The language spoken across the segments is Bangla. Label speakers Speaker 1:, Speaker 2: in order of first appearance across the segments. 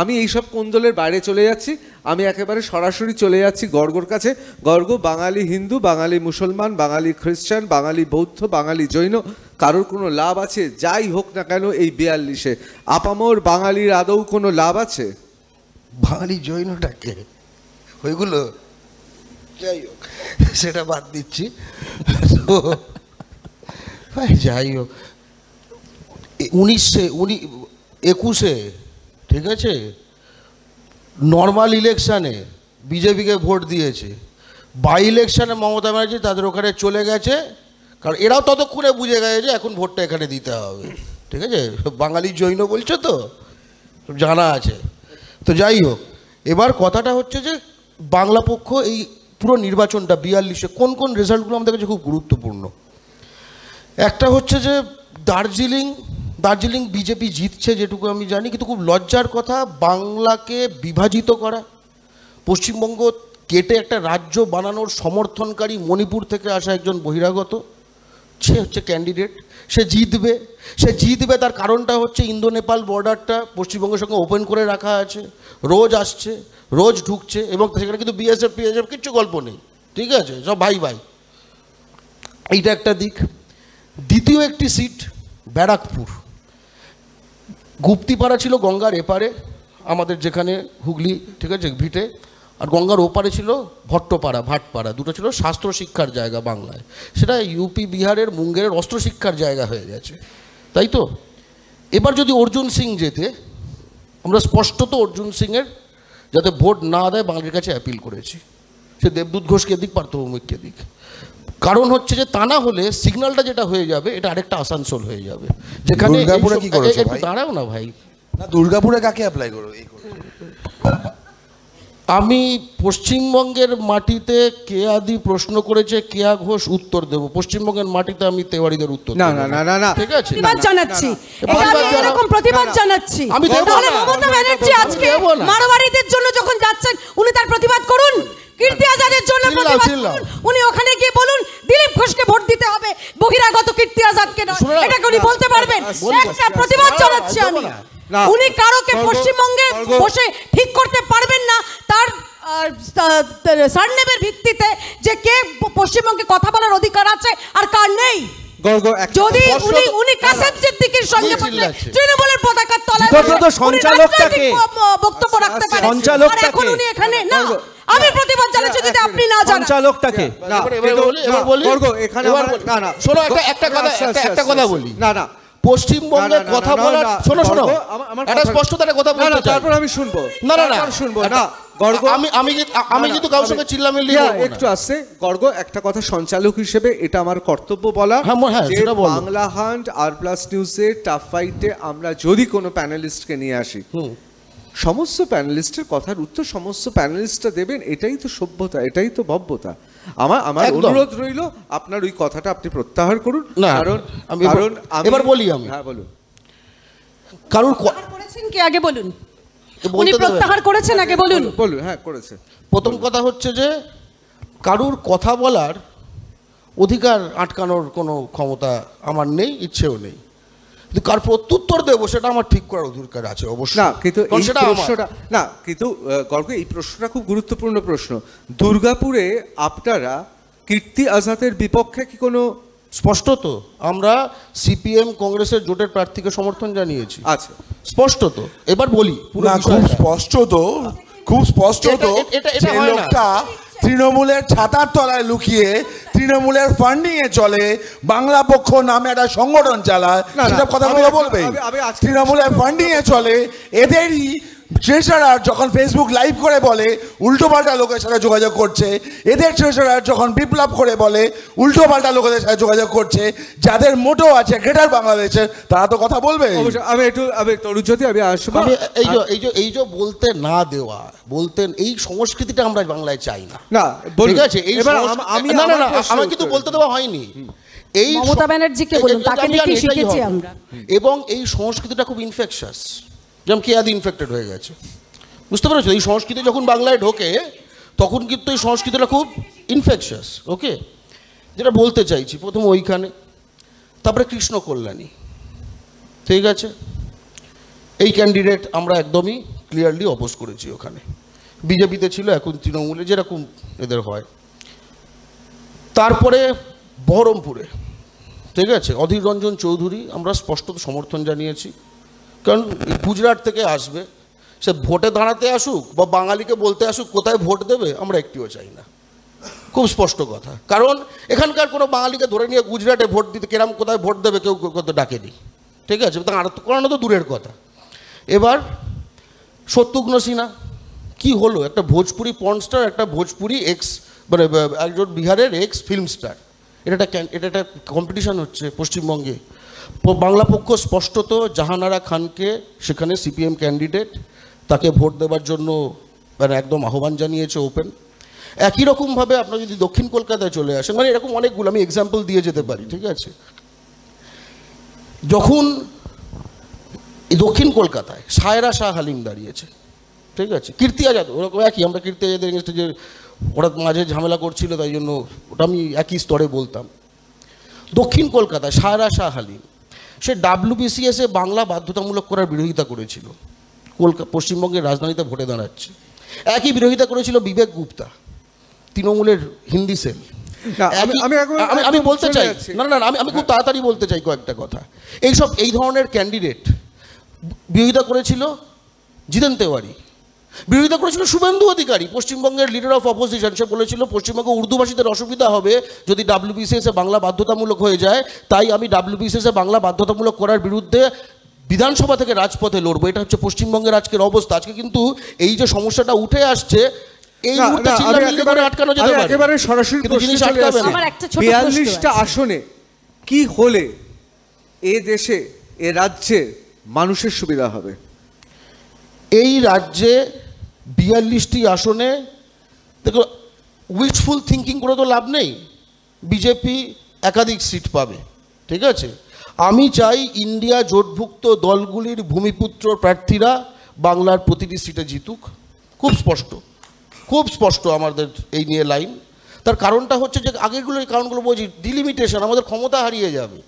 Speaker 1: আমি এইসব কুন্দলের বাইরে চলে যাচ্ছি আমি একেবারে সরাসরি চলে যাচ্ছি গর্গর কাছে গর্গ বাঙালি হিন্দু বাঙালি মুসলমান বাঙালি খ্রিস্টান বাঙালি বৌদ্ধ বাঙালি জৈন কারোর কোনো লাভ আছে যাই হোক না কেন এই বিয়াল্লিশে আপামর বাঙালির আদৌ কোনো
Speaker 2: লাভ আছে বাঙালি জৈনটাকে ওইগুলো যাই হোক সেটা বাদ দিচ্ছি যাই হোক উনিশে উনি একুশে ঠিক আছে নর্মাল ইলেকশানে বিজেপিকে ভোট দিয়েছে বাই ইলেকশানে মমতা ব্যানার্জি তাদের ওখানে চলে গেছে কারণ এরাও ততক্ষণে বুঝে গেছে যে এখন ভোটটা এখানে দিতে হবে ঠিক আছে বাঙালি জৈন বলছো তো জানা আছে তো যাই হোক এবার কথাটা হচ্ছে যে বাংলা পক্ষ এই পুরো নির্বাচনটা বিয়াল্লিশে কোন কোন রেজাল্টগুলো আমাদের কাছে খুব গুরুত্বপূর্ণ একটা হচ্ছে যে দার্জিলিং দার্জিলিং বিজেপি জিতছে যেটুকু আমি জানি কিন্তু খুব লজ্জার কথা বাংলাকে বিভাজিত করা পশ্চিমবঙ্গ কেটে একটা রাজ্য বানানোর সমর্থনকারী মণিপুর থেকে আসা একজন বহিরাগত সে হচ্ছে ক্যান্ডিডেট সে জিতবে সে জিতবে তার কারণটা হচ্ছে ইন্দো নেপাল বর্ডারটা পশ্চিমবঙ্গের সঙ্গে ওপেন করে রাখা আছে রোজ আসছে রোজ ঢুকছে এবং সেখানে কিন্তু বিএসএফ পিএসএফ কিচ্ছু গল্প নেই ঠিক আছে সব ভাই ভাই এইটা একটা দিক দ্বিতীয় একটি সিট ব্যারাকপুর গুপ্তিপাড়া ছিল গঙ্গার এপারে আমাদের যেখানে হুগলি ঠিক আছে ভিটে আর গঙ্গার ওপারে ছিল ভট্টপাড়া ভাটপাড়া দুটো ছিল শাস্ত্র শিক্ষার জায়গা বাংলায় সেটা ইউপি বিহারের মুঙ্গেরের অস্ত্র শিক্ষার জায়গা হয়ে গেছে তাই তো এবার যদি অর্জুন সিং যেতে আমরা স্পষ্টত অর্জুন সিংয়ের যাতে ভোট না দেয় বাঙালির কাছে অ্যাপিল করেছি সে দেবদূত ঘোষকে দিক পার্থভৌমিককে দিক কারণ হচ্ছে যে তা না হলে সিগন্যালটা যেটা হয়ে যাবে এটা আরেকটা আসানসোল হয়ে যাবে যেখানে দাঁড়াও না ভাই দুর্গাপুরে কাকে অ্যাপ্লাই করো আমি পশ্চিমবঙ্গের মাটিতে কেয়াদি প্রশ্ন করেছে কেয়া ঘোষ উত্তর দেব পশ্চিমবঙ্গের মাটিতে আমি তেওয়ারিদের উত্তর না না না না ঠিক আছে জানাচ্ছি আমি
Speaker 3: জন্য যখন যাচ্ছেন উনি তার প্রতিবাদ করুন কীর্তি আজাদের জন্য উনি ওখানে গিয়ে বলুন দিলীপ ঘোষকে ভোট দিতে হবে বহিরাগত কীর্তি আজাদকে নয় এটা উনি বলতে পারবেন একটা প্রতিবাদ চালাচ্ছি আমি উনি কারোকে পশ্চিমবঙ্গে বসে ঠিক করতে পারবেন না তার সারনেমের ভিত্তিতে যে কে পশ্চিমবঙ্গে কথা বলার অধিকার আছে আর কার নেই সঞ্চালক উনি উনি কাসেম আচ্ছা, এখন উনি এখানে না আমি প্রতিবাদ জানাচ্ছি যদি আপনি না জানেন সঞ্চালকটাকে
Speaker 1: এখানে না না শোনো একটা একটা কথা একটা কথা বলি
Speaker 2: না না পশ্চিমবঙ্গে কথা বলার শোনো শোনো স্পষ্টতার কথা বলতে চাই তারপর আমি শুনবো না না না শুনবো না গর্গ আমি আমি আমি কারোর সঙ্গে একটু
Speaker 1: আসছে গর্গ একটা কথা সঞ্চালক হিসেবে এটা আমার কর্তব্য বলা হ্যাঁ, হ্যাঁ, বাংলা হান্ট আর প্লাস নিউজে টাফ ফাইটে আমরা যদি কোনো প্যানেলিস্টকে নিয়ে আসি সমস্ত প্যানেলিস্টের কথার উত্তর সমস্ত প্যানেলিস্টটা দেবেন এটাই তো সভ্যতা এটাই তো ভব্যতা আমার আমার অনুরোধ রইল আপনার ওই কথাটা আপনি প্রত্যাহার করুন কারণ আমি কারণ এবার বলি আমি
Speaker 2: হ্যাঁ বলুন কারণ
Speaker 3: করেছেন কি আগে বলুন
Speaker 2: উনি প্রত্যাহার করেছেন আগে বলুন বলুন হ্যাঁ করেছে প্রথম কথা হচ্ছে যে কারুর কথা বলার অধিকার আটকানোর কোনো ক্ষমতা আমার নেই ইচ্ছেও নেই কিন্তু কার প্রত্যুত্তর দেবো সেটা আমার ঠিক করার অধিকার আছে অবশ্যই না কিন্তু
Speaker 1: না কিন্তু গর্গ এই প্রশ্নটা খুব গুরুত্বপূর্ণ প্রশ্ন দুর্গাপুরে
Speaker 2: আপনারা কীর্তি আজাদের বিপক্ষে কি কোনো স্পষ্টত আমরা সিপিএম কংগ্রেসের জোটের প্রার্থীকে সমর্থন জানিয়েছি আচ্ছা স্পষ্টত এবার বলি খুব
Speaker 4: স্পষ্টত খুব স্পষ্টত এটা এটা লোকটা তৃণমূলের ছাতার তলায় লুকিয়ে তৃণমূলের ফান্ডিংয়ে চলে বাংলা পক্ষ নামে একটা সংগঠন চালায় কথা বলবে তৃণমূলের ফান্ডিংয়ে চলে এদেরই ট্রেজারার যখন ফেসবুক লাইভ করে বলে উল্টোপাল্টা লোকের সাথে যোগাযোগ করছে এদের ট্রেজারার যখন বিপ্লব করে বলে উল্টোপাল্টা লোকেদের সাথে যোগাযোগ করছে যাদের মোটো আছে গ্রেটার বাংলাদেশের তারা তো কথা বলবে আমি একটু আমি যদি আমি আসবো এই যে এই যে
Speaker 2: এই যে বলতে না দেওয়া বলতেন এই সংস্কৃতিটা আমরা বাংলায় চাই না না ঠিক আছে এই আমি না না আমাকে কিন্তু বলতে দেওয়া হয়নি
Speaker 3: এই মমতা ব্যানার্জিকে বলুন তাকে লিখে শিখেছি আমরা
Speaker 2: এবং এই সংস্কৃতিটা খুব ইনফেকশাস যেমন কেয়াদি ইনফেক্টেড হয়ে গেছে বুঝতে পেরেছো এই সংস্কৃতি যখন বাংলায় ঢোকে তখন কিন্তু এই সংস্কৃতিটা খুব ইনফেকশাস ওকে যেটা বলতে চাইছি প্রথম ওইখানে তারপরে কৃষ্ণ কল্যাণী ঠিক আছে এই ক্যান্ডিডেট আমরা একদমই ক্লিয়ারলি অপোজ করেছি ওখানে বিজেপিতে ছিল এখন তৃণমূলে যেরকম এদের হয় তারপরে বহরমপুরে ঠিক আছে অধীর রঞ্জন চৌধুরী আমরা স্পষ্টত সমর্থন জানিয়েছি কারণ গুজরাট থেকে আসবে সে ভোটে দাঁড়াতে আসুক বা বাঙালিকে বলতে আসুক কোথায় ভোট দেবে আমরা একটিও চাই না খুব স্পষ্ট কথা কারণ এখানকার কোনো বাঙালিকে ধরে নিয়ে গুজরাটে ভোট দিতে কেরাম কোথায় ভোট দেবে কেউ কত ডাকেনি ঠিক আছে আর করানো তো দূরের কথা এবার শত্রুঘ্ন সিনহা কি হলো একটা ভোজপুরি স্টার একটা ভোজপুরি এক্স মানে একজন বিহারের এক্স ফিল্ম স্টার এটা একটা এটা একটা কম্পিটিশান হচ্ছে পশ্চিমবঙ্গে বাংলা পক্ষ স্পষ্টত জাহানারা খানকে সেখানে সিপিএম ক্যান্ডিডেট তাকে ভোট দেবার জন্য মানে একদম আহ্বান জানিয়েছে ওপেন একই রকমভাবে আপনারা যদি দক্ষিণ কলকাতায় চলে আসেন মানে এরকম অনেকগুলো আমি এক্সাম্পল দিয়ে যেতে পারি ঠিক আছে যখন দক্ষিণ কলকাতায় সায়রা শাহ হালিম দাঁড়িয়েছে ঠিক আছে কীর্তি আজাদ ওরকম একই আমরা কীর্তি আজাদের এগেনস্টে যে ওরা মাঝে ঝামেলা করছিল তাই জন্য ওটা আমি একই স্তরে বলতাম দক্ষিণ কলকাতায় সায়রা শাহ হালিম সে ডাব্লিউবিসিএসে বাংলা বাধ্যতামূলক করার বিরোধিতা করেছিল কলকাতা পশ্চিমবঙ্গের রাজধানীতে ভোটে দাঁড়াচ্ছে একই বিরোধিতা করেছিল বিবেক গুপ্তা তৃণমূলের হিন্দি সেল আমি বলতে চাই না না আমি আমি খুব তাড়াতাড়ি বলতে চাই কয়েকটা কথা এইসব এই ধরনের ক্যান্ডিডেট বিরোধিতা করেছিল জিতেন তেওয়ারি বিরোধিতা করেছিল শুভেন্দু অধিকারী পশ্চিমবঙ্গের লিডার অফ অপোজিশন সে বলেছিল পশ্চিমবঙ্গে উর্দুভাষীদের অসুবিধা হবে যদি ডাব্লিউবিসিএস এ বাংলা বাধ্যতামূলক হয়ে যায় তাই আমি ডাব্লিউবিসিএস এ বাংলা বাধ্যতামূলক করার বিরুদ্ধে বিধানসভা থেকে রাজপথে লড়বো এটা হচ্ছে পশ্চিমবঙ্গের আজকের অবস্থা আজকে কিন্তু এই যে সমস্যাটা উঠে আসছে এই বিয়াল্লিশটা আসনে কি হলে
Speaker 1: এ দেশে এ রাজ্যে মানুষের সুবিধা হবে এই
Speaker 2: রাজ্যে বিয়াল্লিশটি আসনে দেখো উইচফুল থিঙ্কিং করে তো লাভ নেই বিজেপি একাধিক সিট পাবে ঠিক আছে আমি চাই ইন্ডিয়া জোটভুক্ত দলগুলির ভূমিপুত্র প্রার্থীরা বাংলার প্রতিটি সিটে জিতুক খুব স্পষ্ট খুব স্পষ্ট আমাদের এই নিয়ে লাইন তার কারণটা হচ্ছে যে আগেরগুলো এই কারণগুলো বলছি ডিলিমিটেশন আমাদের ক্ষমতা হারিয়ে যাবে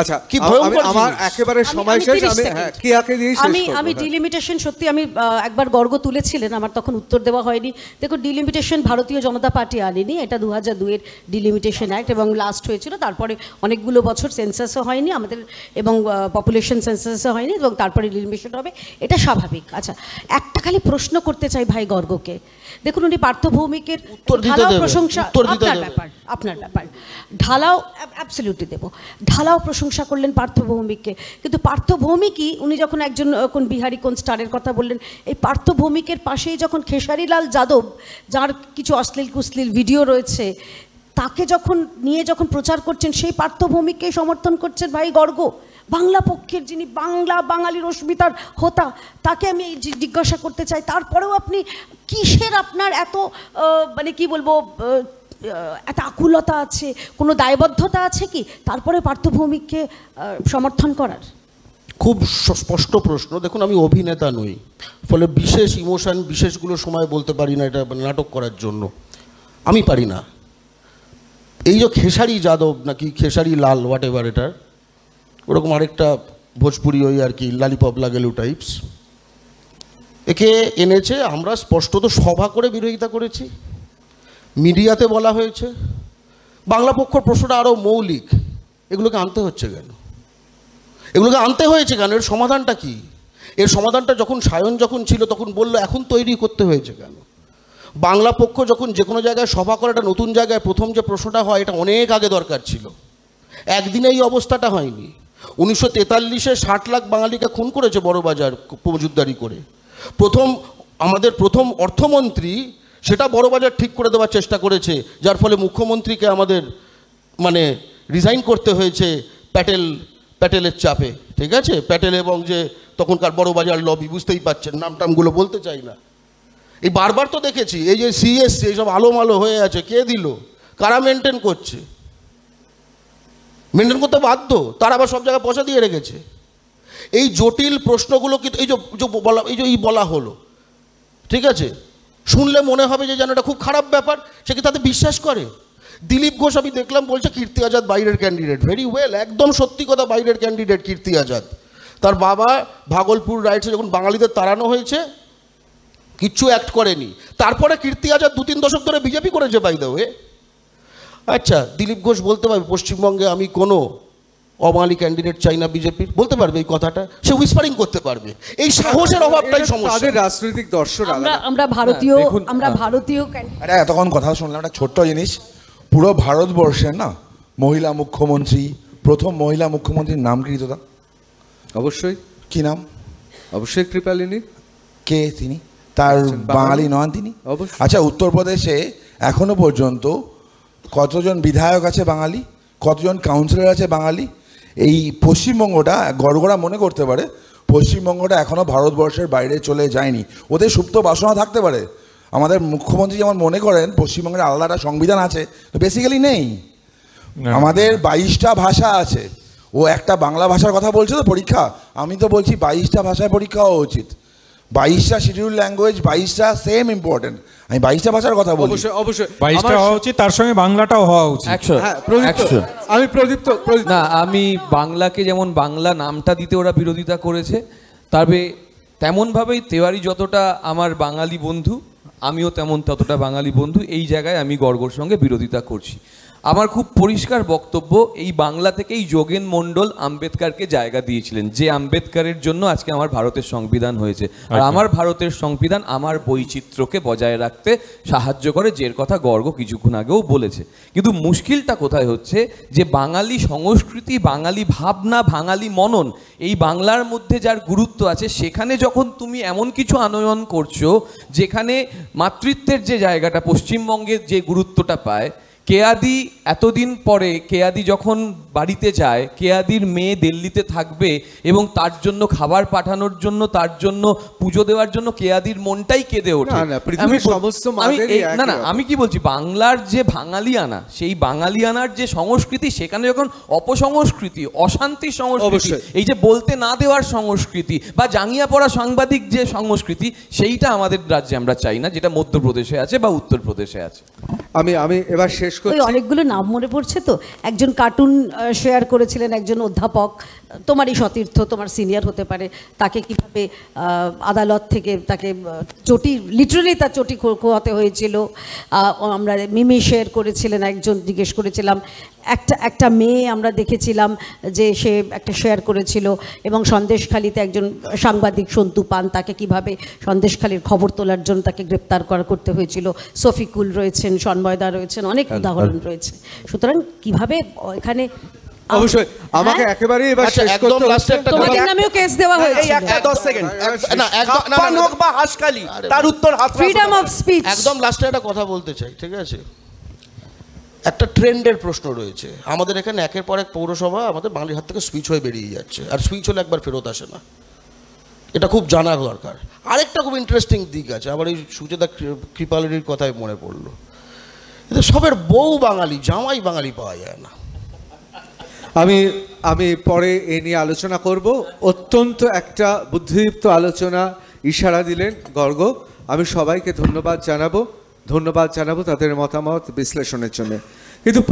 Speaker 2: আচ্ছা কি
Speaker 1: ভয়ঙ্কর আমার একেবারে সময় শেষ আমি হ্যাঁ কিয়াকে দিয়ে শেষ আমি আমি
Speaker 3: ডিলিমিটেশন সত্যি আমি একবার গর্গ তুলেছিলেন আমার তখন উত্তর দেওয়া হয়নি দেখো ডিলিমিটেশন ভারতীয় জনতা পার্টি আনেনি এটা দু হাজার দুয়ের ডিলিমিটেশন অ্যাক্ট এবং লাস্ট হয়েছিল তারপরে অনেকগুলো বছর সেন্সাসও হয়নি আমাদের এবং পপুলেশন সেন্সাসও হয়নি এবং তারপরে ডিলিমিটেশন হবে এটা স্বাভাবিক আচ্ছা একটা খালি প্রশ্ন করতে চাই ভাই গর্গকে দেখুন উনি পার্থভৌমিকের ঢালাও প্রশংসা আপনার ব্যাপার আপনার ব্যাপার ঢালাও অ্যাবসলিউটলি দেবো ঢালাও প্রশংসা প্রশংসা করলেন পার্থ ভৌমিককে কিন্তু পার্থভৌমিকই উনি যখন একজন কোন বিহারি কোন স্টারের কথা বললেন এই পার্থভৌমিকের পাশেই যখন খেসারিলাল যাদব যার কিছু অশ্লীল কুশ্লীল ভিডিও রয়েছে তাকে যখন নিয়ে যখন প্রচার করছেন সেই পার্থভৌমিককেই সমর্থন করছেন ভাই গর্গ বাংলা পক্ষের যিনি বাংলা বাঙালির অস্মিতার হোতা তাকে আমি এই জিজ্ঞাসা করতে চাই তারপরেও আপনি কিসের আপনার এত মানে কি বলবো একটা আকুলতা আছে কোনো দায়বদ্ধতা আছে কি তারপরে পার্থভৌমিককে সমর্থন করার
Speaker 2: খুব স্পষ্ট প্রশ্ন দেখুন আমি অভিনেতা নই ফলে বিশেষ ইমোশান বিশেষগুলো সময় বলতে পারি না এটা নাটক করার জন্য আমি পারি না এই যে খেসারি যাদব নাকি খেসারি লাল হোয়াট এভার এটার ওরকম আরেকটা ভোজপুরি ওই আর কি লালিপপ লাগেলু টাইপস একে এনেছে আমরা স্পষ্টত সভা করে বিরোধিতা করেছি মিডিয়াতে বলা হয়েছে বাংলা পক্ষর প্রশ্নটা আরও মৌলিক এগুলোকে আনতে হচ্ছে কেন এগুলোকে আনতে হয়েছে কেন এর সমাধানটা কি এর সমাধানটা যখন সায়ন যখন ছিল তখন বললো এখন তৈরি করতে হয়েছে কেন বাংলা পক্ষ যখন যে কোনো জায়গায় সভা করে একটা নতুন জায়গায় প্রথম যে প্রশ্নটা হয় এটা অনেক আগে দরকার ছিল একদিনে এই অবস্থাটা হয়নি উনিশশো তেতাল্লিশে ষাট লাখ বাঙালিকে খুন করেছে বড়বাজার মজুদ্দারি করে প্রথম আমাদের প্রথম অর্থমন্ত্রী সেটা বড় বাজার ঠিক করে দেওয়ার চেষ্টা করেছে যার ফলে মুখ্যমন্ত্রীকে আমাদের মানে রিজাইন করতে হয়েছে প্যাটেল প্যাটেলের চাপে ঠিক আছে প্যাটেল এবং যে তখনকার বড় বাজার লবি বুঝতেই পারছেন নামটামগুলো বলতে চাই না এই বারবার তো দেখেছি এই যে সিএসসি এইসব মালো হয়ে আছে কে দিল কারা মেনটেন করছে মেনটেন করতে বাধ্য তারা আবার সব জায়গায় পয়সা দিয়ে রেখেছে এই জটিল প্রশ্নগুলো কিন্তু এই যে বলা এই যে বলা হলো ঠিক আছে শুনলে মনে হবে যে যেন এটা খুব খারাপ ব্যাপার সে কি তাতে বিশ্বাস করে দিলীপ ঘোষ আমি দেখলাম বলছে কীর্তি আজাদ বাইরের ক্যান্ডিডেট ভেরি ওয়েল একদম সত্যি কথা বাইরের ক্যান্ডিডেট কীর্তি আজাদ তার বাবা ভাগলপুর রাইটসে যখন বাঙালিদের তাড়ানো হয়েছে কিচ্ছু অ্যাক্ট করেনি তারপরে কীর্তি আজাদ দু তিন দশক ধরে বিজেপি করেছে বাই ওয়ে আচ্ছা দিলীপ ঘোষ বলতে পারবে পশ্চিমবঙ্গে আমি কোনো অবাঙালি ক্যান্ডিডেট চাই না বিজেপির বলতে পারবে এই কথাটা সে উইসপারিং করতে পারবে এই সাহসের অভাবটাই সমস্যা তাদের
Speaker 4: রাজনৈতিক দর্শন আমরা আমরা হ্যাঁ, ভারতীয় আমরা হ্যাঁ। ভারতীয় আরে এতক্ষণ কথা শুনলাম একটা ছোট্ট জিনিস পুরো ভারতবর্ষে না মহিলা মুখ্যমন্ত্রী প্রথম মহিলা মুখ্যমন্ত্রীর নাম কি দাদা অবশ্যই কি নাম
Speaker 1: অবশ্যই কৃপালিনী
Speaker 4: কে তিনি তার আচ্ছা, বাঙালি নন তিনি আচ্ছা উত্তরপ্রদেশে এখনো পর্যন্ত কতজন বিধায়ক আছে বাঙালি কতজন কাউন্সিলর আছে বাঙালি এই পশ্চিমবঙ্গটা গড়গড়া মনে করতে পারে পশ্চিমবঙ্গটা এখনও ভারতবর্ষের বাইরে চলে যায়নি ওদের সুপ্ত বাসনা থাকতে পারে আমাদের মুখ্যমন্ত্রী যেমন মনে করেন পশ্চিমবঙ্গের আলাদাটা সংবিধান আছে তো বেসিক্যালি নেই আমাদের বাইশটা ভাষা আছে ও একটা বাংলা ভাষার কথা বলছে তো পরীক্ষা আমি তো বলছি বাইশটা ভাষায় পরীক্ষা হওয়া উচিত বাইশটা শিডিউল ল্যাঙ্গুয়েজ বাইশটা সেম ইম্পর্টেন্ট আমি বাইশটা ভাষার কথা বলি অবশ্যই অবশ্যই বাইশটা হওয়া উচিত তার সঙ্গে
Speaker 2: বাংলাটাও হওয়া উচিত হ্যাঁ,
Speaker 4: আমি প্রদীপ্ত না আমি বাংলাকে
Speaker 5: যেমন বাংলা নামটা দিতে ওরা বিরোধিতা করেছে তবে তেমনভাবেই তেওয়ারি যতটা আমার বাঙালি বন্ধু আমিও তেমন ততটা বাঙালি বন্ধু এই জায়গায় আমি গর্গর সঙ্গে বিরোধিতা করছি আমার খুব পরিষ্কার বক্তব্য এই বাংলা থেকেই যোগেন মণ্ডল আম্বেদকারকে জায়গা দিয়েছিলেন যে আম্বেদকারের জন্য আজকে আমার ভারতের সংবিধান হয়েছে আর আমার ভারতের সংবিধান আমার বৈচিত্র্যকে বজায় রাখতে সাহায্য করে যের কথা গর্গ কিছুক্ষণ আগেও বলেছে কিন্তু মুশকিলটা কোথায় হচ্ছে যে বাঙালি সংস্কৃতি বাঙালি ভাবনা বাঙালি মনন এই বাংলার মধ্যে যার গুরুত্ব আছে সেখানে যখন তুমি এমন কিছু আনয়ন করছো যেখানে মাতৃত্বের যে জায়গাটা পশ্চিমবঙ্গের যে গুরুত্বটা পায় কেয়াদি এতদিন পরে কেয়াদি যখন বাড়িতে যায় কেয়াদির মেয়ে দিল্লিতে থাকবে এবং তার জন্য খাবার পাঠানোর জন্য তার জন্য পুজো দেওয়ার জন্য কেয়াদির মনটাই কেঁদে ওঠে না না আমি কি বলছি বাংলার যে বাঙালিয়ানা সেই বাঙালিয়ানার যে সংস্কৃতি সেখানে যখন অপসংস্কৃতি অশান্তির সংস্কৃতি এই যে বলতে না দেওয়ার সংস্কৃতি বা জাঙ্গিয়া পড়া সাংবাদিক যে সংস্কৃতি সেইটা আমাদের রাজ্যে আমরা চাই না যেটা মধ্যপ্রদেশে আছে বা উত্তরপ্রদেশে আছে আমি আমি
Speaker 1: এবার শেষ করি
Speaker 3: অনেকগুলো নাম মনে পড়ছে তো একজন কার্টুন শেয়ার করেছিলেন একজন অধ্যাপক তোমারই সতীর্থ তোমার সিনিয়র হতে পারে তাকে কিভাবে আদালত থেকে তাকে চটি লিটারেলি তার চটি খোয়াতে হয়েছিল আমরা মিমি শেয়ার করেছিলেন একজন জিজ্ঞেস করেছিলাম একটা একটা মেয়ে আমরা দেখেছিলাম যে সে একটা শেয়ার করেছিল এবং সন্দেশখালিতে একজন সাংবাদিক সন্তু পান তাকে কিভাবে সন্দেশখালির খবর তোলার জন্য তাকে গ্রেপ্তার করা করতে হয়েছিল সফিকুল রয়েছেন সন্ময়দা রয়েছেন অনেক হ্যাঁ, উদাহরণ হ্যাঁ। রয়েছে সুতরাং কিভাবে এখানে
Speaker 1: অবশ্যই আমাকে হ্যাঁ? একেবারে
Speaker 3: এবার আচ্ছা, শেষ করতে একটা তোমাদের নামেও কেস দেওয়া হয়েছে একটা 10 সেকেন্ড না একদম না
Speaker 1: বা হাসকালি তার উত্তর হাত ফ্রিডম অফ স্পিচ একদম
Speaker 2: লাস্টে একটা কথা বলতে চাই ঠিক আছে একটা ট্রেন্ডের প্রশ্ন রয়েছে আমাদের এখানে একের পর এক পৌরসভা আমাদের বাঙালির হাত থেকে সুইচ হয়ে বেরিয়ে যাচ্ছে আর সুইচ হলে একবার ফেরত আসে না এটা খুব জানা দরকার আরেকটা খুব ইন্টারেস্টিং দিক আছে আবার এই সুচেতা কৃপালিনীর কথাই মনে পড়লো এদের সবের বউ বাঙালি জামাই বাঙালি পাওয়া যায় না আমি আমি পরে
Speaker 1: এ নিয়ে আলোচনা করব অত্যন্ত একটা বুদ্ধিদীপ্ত আলোচনা ইশারা দিলেন গর্গ আমি সবাইকে ধন্যবাদ জানাবো ধন্যবাদ জানাবো তাদের মতামত বিশ্লেষণের জন্য কিন্তু